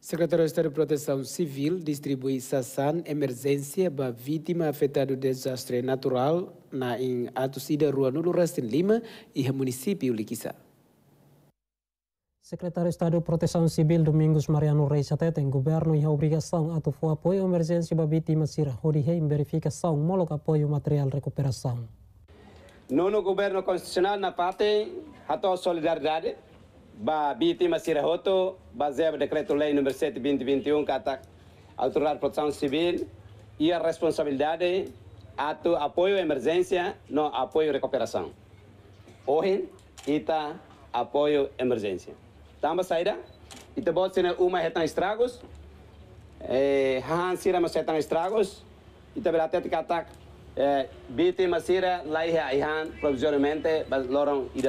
Secretário de Estado de Proteção Civil distribui sassan emergência para vítima afetada do desastre natural na em Rua Nulo Rastin Lima e município Likisa. Secretário de Estado de Proteção Civil Domingos Mariano Reis até tem governo e a obrigação a tufo apoio emergência para vítimas e em verificação moloca apoio material recuperação. Nono governo constitucional na parte ato solidariedade ba BT Masirahoto, baseado no decreto-lei número 2021 que ataca a autoridade de proteção civil e a responsabilidade ato apoio à emergência, não apoio à recuperação. Hoje, está apoio à emergência. Tamba saída, e te bota uma retan estragos, eh, han sira mas estragos, e te até que ataca eh, BT Masira, lá e han provisoriamente, mas loram e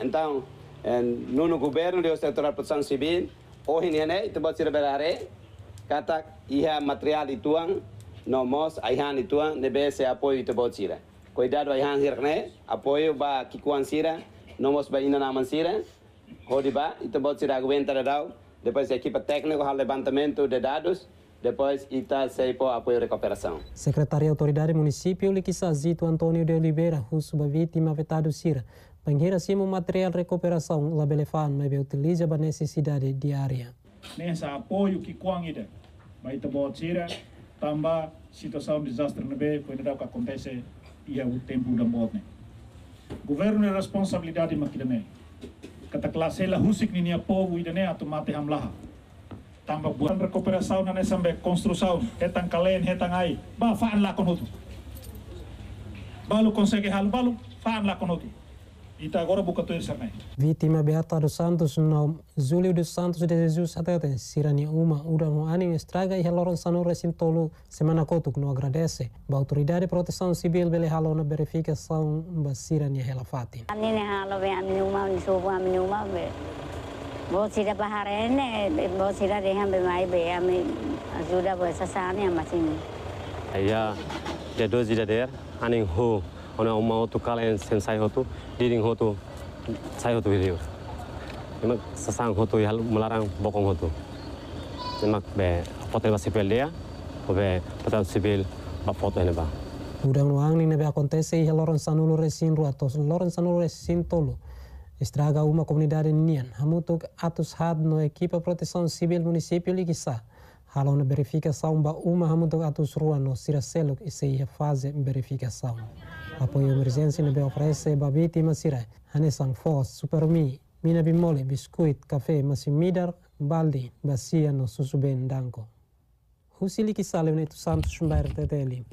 Então, En nu no governo de setor proteção civil, hoje nem é, tu pode ser berare, kata iha material ituang, no mos aihan ituang, nebe se apoio tu pode ser. Cuidado aihan hirne, apoio ba kikuan sira, no mos ba ina naman sira, hodi ba, tu pode ser aguenta da dau, depois equipa técnica ao levantamento de dados, depois Ita Seipo Apoio e Recuperação. Secretaria Autoridade Município Liquisazito Antônio de Oliveira, Russo vítima Vetado Cira. Penghirasim o material recuperação lá Belefan, mas utiliza a necessidade diária. Nessa apoio que quangida, mas também tira, também situação de desastre na B, quando o que acontece e é o tempo da morte. Governo é responsabilidade maquidane. Kata klase la husik ni nia povo idane atu mate hamlaha. Tambah buatan rekuperasaun nane sampai konstrusaun, hetang kalen, hetang ai, ba faan lakon hutu. Balu konsege halu balu, faan lakon hutu. Então agora boca tua também. Vítima Beata dos Santos, no Júlio dos Santos de Jesus Atete, Sirani Uma, Udano Anin Estraga e Reloron Sanu Recintolo, Semana que não agradece. A Autoridade de Proteção Civil Bele Halona verificação da Sirani A minha Halo, Anine Uma, Anine Uma, Bosira Baharene, Bosira de Hambe Maibe, Ami ajuda Bossa Sani, Amatim. Ya, de dois de der, Anin Ho. ona umma हो तो sen N Sen hotu, हो तो डीडिंग हो emak sesang hotu hal melarang bokong hotu emak be potensi sipil dia be potensi sipil ba foto ini ba udang luang ini be akontesi ya loron sanulu resin ruatos loron sanulu resin tolu estraga uma komunidade nian hamutuk atus had no equipa proteção civil município ligisa halon verifikasi ba uma hamutuk atus ruano no seluk e se ia Apoi emergensi nebe ofresse babiti masire, hanesang fos, supermi, mina bimole, biskuit, kafe, masimidar, baldi, basiano, susuben, danko. Husili kisale unetu santu shumbair teteli.